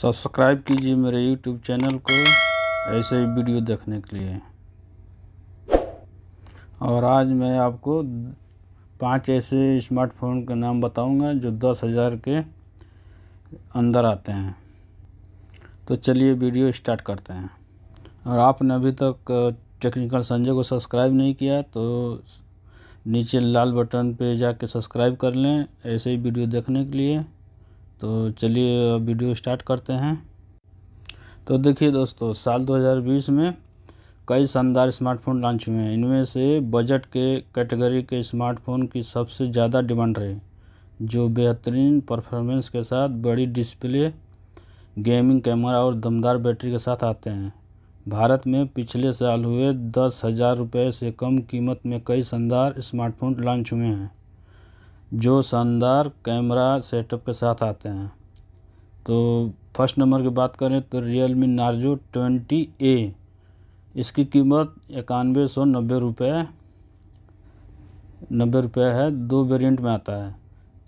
subscribe कीजिए मेरे YouTube channel को ऐसे ही वीडियो देखने के लिए और आज मैं आपको पांच ऐसे स्मार्टफोन के नाम बताऊंगा जो दस हज़ार के अंदर आते हैं तो चलिए वीडियो स्टार्ट करते हैं और आपने अभी तक टेक्निकल संजय को सब्सक्राइब नहीं किया तो नीचे लाल बटन पे जाके सब्सक्राइब कर लें ऐसे ही वीडियो देखने के लिए तो चलिए वीडियो स्टार्ट करते हैं तो देखिए दोस्तों साल 2020 में कई शानदार स्मार्टफोन लॉन्च हुए हैं इनमें से बजट के कैटेगरी के स्मार्टफोन की सबसे ज़्यादा डिमांड रही जो बेहतरीन परफॉर्मेंस के साथ बड़ी डिस्प्ले गेमिंग कैमरा और दमदार बैटरी के साथ आते हैं भारत में पिछले साल हुए दस हज़ार रुपये से कम कीमत में कई शानदार स्मार्टफोन लॉन्च हुए हैं जो शानदार कैमरा सेटअप के साथ आते हैं तो फर्स्ट नंबर की बात करें तो Realme Narzo twenty A इसकी कीमत इक्यानवे सौ नब्बे रुपये नब्बे रुपये है दो वेरिएंट में आता है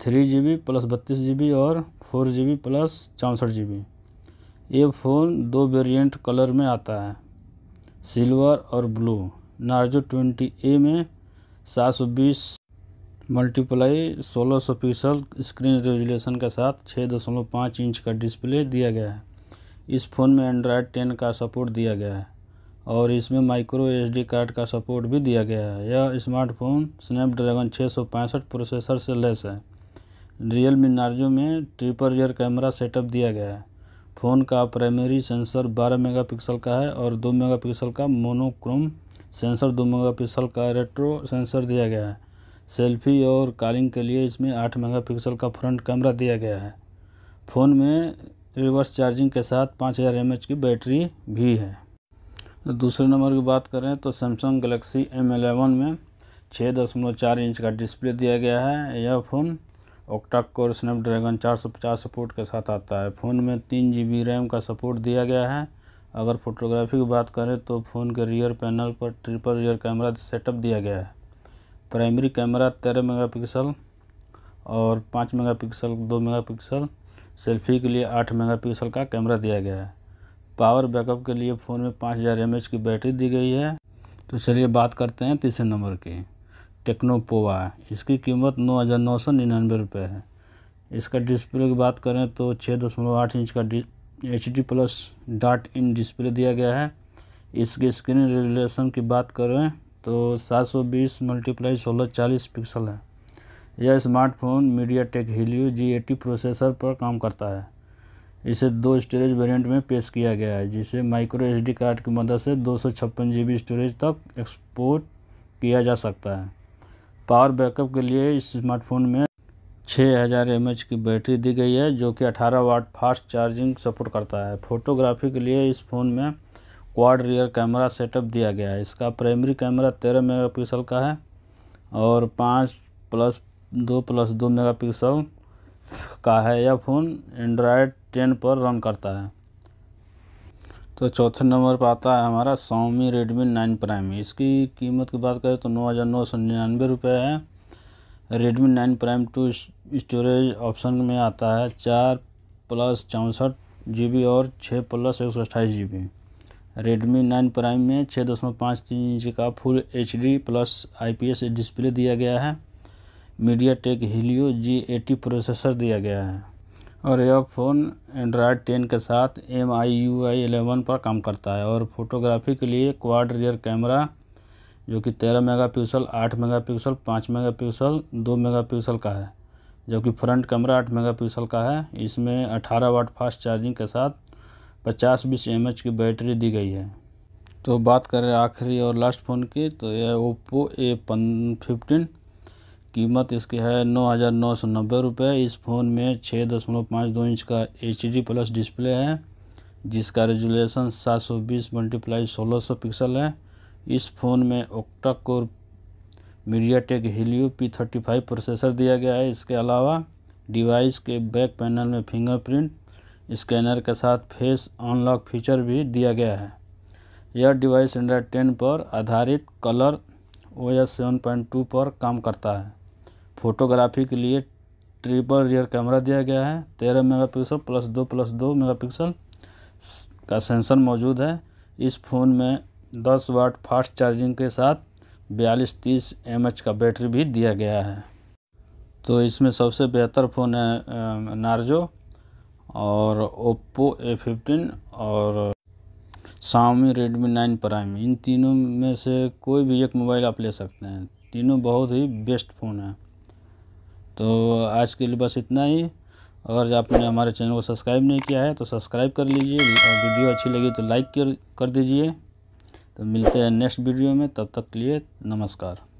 थ्री जी बी प्लस बत्तीस जी बी और फोर जी बी प्लस चौंसठ जी बी ये फ़ोन दो वेरिएंट कलर में आता है सिल्वर और ब्लू नार्जो ट्वेंटी ए में सात सौ बीस मल्टीप्लाई सोलह सौ पिक्सल स्क्रीन रेजुलेशन के साथ छः दशमलव पाँच इंच का डिस्प्ले दिया गया है इस फ़ोन में एंड्रॉयड टेन का सपोर्ट दिया गया है और इसमें माइक्रो एसडी कार्ड का सपोर्ट भी दिया गया है यह स्मार्टफोन स्नैपड्रैगन छः प्रोसेसर से लेस है रियल मी नार्जो में ट्रिपल रियर कैमरा सेटअप दिया गया है फ़ोन का प्राइमरी सेंसर बारह मेगा का है और दो मेगा का मोनोक्रोम सेंसर दो मेगा का रेट्रो सेंसर दिया गया है सेल्फी और कॉलिंग के लिए इसमें आठ मेगापिक्सल का फ्रंट कैमरा दिया गया है फ़ोन में रिवर्स चार्जिंग के साथ पाँच हज़ार एम की बैटरी भी है दूसरे नंबर की बात करें तो सैमसंग गलेक्सी एम एलेवन में छः दशमलव चार इंच का डिस्प्ले दिया गया है यह फ़ोन ओक्टा कोर स्नैपड्रैगन चार सौ पचास सपोर्ट के साथ आता है फ़ोन में तीन जी बी रैम का सपोर्ट दिया गया है अगर फोटोग्राफी की बात करें तो फ़ोन के रियर पैनल पर ट्रिपल रियर कैमरा सेटअप दिया गया है प्राइमरी कैमरा तेरह मेगापिक्सल और पाँच मेगापिक्सल दो पिक्सल सेल्फी के लिए आठ मेगापिक्सल का कैमरा दिया गया है पावर बैकअप के लिए फ़ोन में पाँच हज़ार एम की बैटरी दी गई है तो चलिए बात करते हैं तीसरे नंबर की टेक्नोपोवा इसकी कीमत नौ हज़ार नौ सौ निन्यानवे रुपये है इसका डिस्प्ले की बात करें तो छः दशमलव आठ इंच का H D plus dot in display दिया गया है इसकी स्क्रीन रेजुलेशन की बात करें तो 720 मल्टीप्लाई सोलह चालीस पिक्सल है यह smartphone MediaTek Helio G processor पर काम करता है इसे दो स्टोरेज वेरिएंट में पेश किया गया है जिसे माइक्रो एसडी कार्ड की मदद से दो सौ स्टोरेज तक एक्सपोर्ट किया जा सकता है पावर बैकअप के लिए इस स्मार्टफोन में 6000 हज़ार की बैटरी दी गई है जो कि 18 वाट फास्ट चार्जिंग सपोर्ट करता है फोटोग्राफी के लिए इस फ़ोन में क्वाड रियर कैमरा सेटअप दिया गया है इसका प्राइमरी कैमरा तेरह मेगापिक्सल का है और पाँच प्लस दो प्लस दो मेगापिक्सल का है यह फ़ोन एंड्रॉयड टेन पर रन करता है तो चौथे नंबर पर आता है हमारा सोमी रेडमी नाइन प्राइम इसकी कीमत की बात करें तो नौ हज़ार नौ सौ निन्यानवे रुपये है Redmi nine Prime two storage option में आता है चार प्लस चौंसठ जी बी और छः प्लस एक सौ अट्ठाईस G B Redmi nine Prime में छः दशमलव पाँच तीन इंच का full H D plus I P S display दिया गया है MediaTek Helio G eighty processor दिया गया है और यह फ़ोन एंड्रॉयड टेन के साथ M I U I eleven पर काम करता है और फोटोग्राफी के लिए क्वाड रियर कैमरा जो कि तेरह मेगा पिक्सल आठ मेगा पिक्सल पाँच मेगा पिक्सल दो मेगा पिक्सल का है जबकि फ्रंट कैमरा आठ मेगा पिक्सल का है इसमें अठारह वाट फास्ट चार्जिंग के साथ पचास बीस एम की बैटरी दी गई है तो बात करें आखिरी और लास्ट फ़ोन की तो यह ओप्पो ए पन फिफ्टीन कीमत इसकी है नौ हज़ार नौ सौ नब्बे रुपये इस फ़ोन में छः दशमलव पाँच दो इंच का एच डी प्लस डिस्प्ले है जिसका रेजुलेशन सात सौ बीस मल्टीप्लाई सोलह सौ पिक्सल है इस फ़ोन में octa core MediaTek Helio P thirty five processor दिया गया है इसके अलावा डिवाइस के बैक पैनल में फिंगरप्रिंट स्कैनर के साथ फेस अनलॉक फीचर भी दिया गया है यह डिवाइस एंड्रॉयड टेन पर आधारित Color O S seven point two पर काम करता है फोटोग्राफी के लिए ट्रिपल रियर कैमरा दिया गया है तेरह मेगापिक्सल प्लस दो प्लस दो मेगापिक्सल का सेंसर मौजूद है इस फ़ोन में दस वाट फास्ट चार्जिंग के साथ बयालीस तीस एम का बैटरी भी दिया गया है तो इसमें सबसे बेहतर फ़ोन है नार्जो और ओप्पो ए फिफ्टीन और सामी रेडमी नाइन प्राइम इन तीनों में से कोई भी एक मोबाइल आप ले सकते हैं तीनों बहुत ही बेस्ट फ़ोन हैं तो आज के लिए बस इतना ही अगर आपने हमारे चैनल को सब्सक्राइब नहीं किया है तो सब्सक्राइब कर लीजिए और वीडियो अच्छी लगी तो लाइक कर दीजिए तो मिलते हैं नेक्स्ट वीडियो में तब तक के लिए नमस्कार